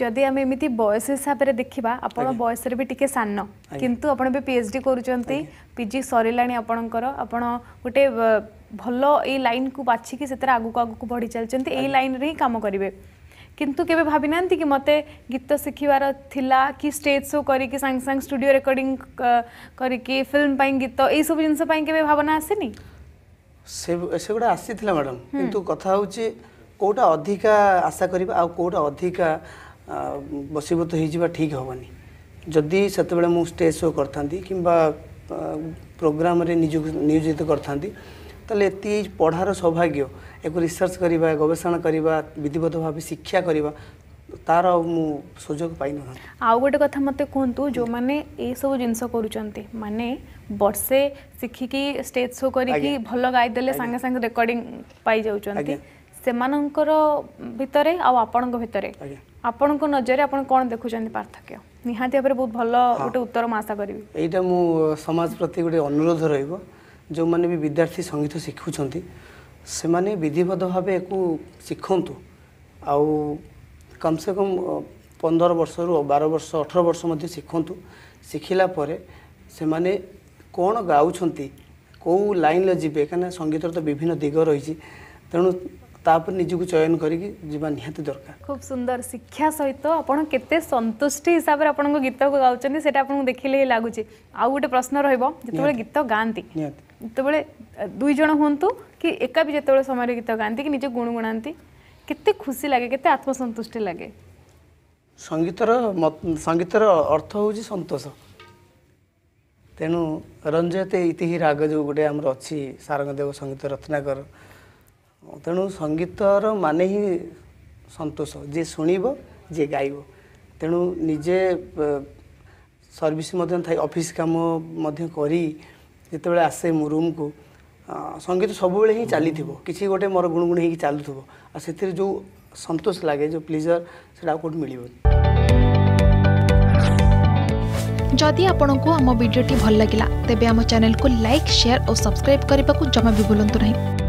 যদি আমি এমিতি বয়স হিসাবে দেখিবা আপন বয়সরে বি টিকে সান্ন কিন্তু আপন বি পিএইচডি করুচন্তি পিজি সরিলানি আপনকর আপন গোটে ভাল এই লাইন কু বাছি কি বাছিকি সেতরে আগুকু কু বড়ি চলচন্তি এই লাইন রে কাম করিবে কিন্তু কেবে ভাবি নান্তি কি মতে গীত শিখিবার থিলা কি স্টেজ শো করি কি সাং সাং স্টুডিও রেকর্ডিং করি কি ফিল্ম পাই গীত এই সব জিনিস পাই কেবে ভাবনা আসেনি সে সেগুলা আসি ম্যাডাম কিন্তু কথা হচ্ছে কোটা অধিকা আশা করিবা আর কোটা অধিকা ବଶୀଭୂତ ହେଇଯିବା ଠିକ୍ ହେବନି ଯଦି ସେତେବେଳେ ମୁଁ ଷ୍ଟେଜ୍ ଶୋ କରିଥାନ୍ତି କିମ୍ବା ପ୍ରୋଗ୍ରାମରେ ନିଜକୁ ନିୟୋଜିତ କରିଥାନ୍ତି ତାହେଲେ ଏତେ ପଢ଼ାର ସୌଭାଗ୍ୟ ଏକୁ ରିସର୍ଚ୍ଚ କରିବା ଗବେଷଣା କରିବା ବିଧିବଦ୍ଧ ଭାବେ ଶିକ୍ଷା କରିବା ତାର ମୁଁ ସୁଯୋଗ ପାଇନଥାନ୍ତି ଆଉ ଗୋଟେ କଥା ମୋତେ କୁହନ୍ତୁ ଯେଉଁମାନେ ଏସବୁ ଜିନିଷ କରୁଛନ୍ତି ମାନେ ବର୍ଷେ ଶିଖିକି ଷ୍ଟେଜ୍ ଶୋ କରିକି ଭଲ ଗାଇଦେଲେ ସାଙ୍ଗେ ସାଙ୍ଗେ ରେକର୍ଡିଂ ପାଇଯାଉଛନ୍ତି ସେମାନଙ୍କର ଭିତରେ ଆଉ ଆପଣଙ୍କ ଭିତରେ ଆପଣଙ୍କ ନଜରରେ ଆପଣ କ'ଣ ଦେଖୁଛନ୍ତି ପାର୍ଥକ୍ୟ ନିହାତି ଭାବରେ ବହୁତ ଭଲ ଗୋଟେ ଉତ୍ତର ମୁଁ ଆଶା କରିବି ଏଇଟା ମୁଁ ସମାଜ ପ୍ରତି ଗୋଟେ ଅନୁରୋଧ ରହିବ ଯେଉଁମାନେ ବି ବିଦ୍ୟାର୍ଥୀ ସଙ୍ଗୀତ ଶିଖୁଛନ୍ତି ସେମାନେ ବିଧିବଦ୍ଧ ଭାବେ ୟାକୁ ଶିଖନ୍ତୁ ଆଉ ସେ କମ୍ ପନ୍ଦର ବର୍ଷରୁ ବାର ବର୍ଷ ଅଠର ବର୍ଷ ମଧ୍ୟ ଶିଖନ୍ତୁ ଶିଖିଲା ପରେ ସେମାନେ କ'ଣ ଗାଉଛନ୍ତି କେଉଁ ଲାଇନ୍ରେ ଯିବେ କାହିଁକିନା ସଙ୍ଗୀତର ତ ବିଭିନ୍ନ ଦିଗ ରହିଛି ତେଣୁ ତାପରେ ନିଜକୁ ଚୟନ କରିକି ଯିବା ନିହାତି ଦରକାର ଖୁବ ସୁନ୍ଦର ଶିକ୍ଷା ସହିତ ଆପଣ କେତେ ସନ୍ତୁଷ୍ଟି ହିସାବରେ ଆପଣଙ୍କ ଗୀତକୁ ଗାଉଛନ୍ତି ସେଇଟା ଆପଣଙ୍କୁ ଦେଖିଲେ ହିଁ ଲାଗୁଛି ଆଉ ଗୋଟେ ପ୍ରଶ୍ନ ରହିବ ଯେତେବେଳେ ଗୀତ ଗାଆନ୍ତି ଯେତେବେଳେ ଦୁଇ ଜଣ ହୁଅନ୍ତୁ କି ଏକା ବି ଯେତେବେଳେ ସମୟରେ ଗୀତ ଗାଆନ୍ତି କି ନିଜେ ଗୁଣୁଗୁଣାନ୍ତି କେତେ ଖୁସି ଲାଗେ କେତେ ଆତ୍ମସନ୍ତୁଷ୍ଟି ଲାଗେ ସଙ୍ଗୀତର ସଙ୍ଗୀତର ଅର୍ଥ ହେଉଛି ସନ୍ତୋଷ ତେଣୁ ରଞ୍ଜୟତେ ଇତିହି ରାଗ ଯେଉଁ ଗୋଟେ ଆମର ଅଛି ସାରଙ୍ଗଦେବ ସଙ୍ଗୀତ ରତ୍ନାକର ତେଣୁ ସଙ୍ଗୀତର ମାନେ ହିଁ ସନ୍ତୋଷ ଯିଏ ଶୁଣିବ ଯିଏ ଗାଇବ ତେଣୁ ନିଜେ ସର୍ଭିସ୍ ମଧ୍ୟ ଥାଇ ଅଫିସ୍ କାମ ମଧ୍ୟ କରି ଯେତେବେଳେ ଆସେ ମୁଁ ରୁମ୍କୁ ସଙ୍ଗୀତ ସବୁବେଳେ ହିଁ ଚାଲିଥିବ କିଛି ଗୋଟେ ମୋର ଗୁଣଗୁଣ ହେଇକି ଚାଲୁଥିବ ଆଉ ସେଥିରେ ଯେଉଁ ସନ୍ତୋଷ ଲାଗେ ଯେଉଁ ପ୍ଲେଜର୍ ସେଇଟା ଆଉ କେଉଁଠି ମିଳିବନି ଯଦି ଆପଣଙ୍କୁ ଆମ ଭିଡ଼ିଓଟି ଭଲ ଲାଗିଲା ତେବେ ଆମ ଚ୍ୟାନେଲକୁ ଲାଇକ୍ ସେୟାର ଓ ସବସ୍କ୍ରାଇବ୍ କରିବାକୁ ଜମା ବି ଭୁଲନ୍ତୁ ନାହିଁ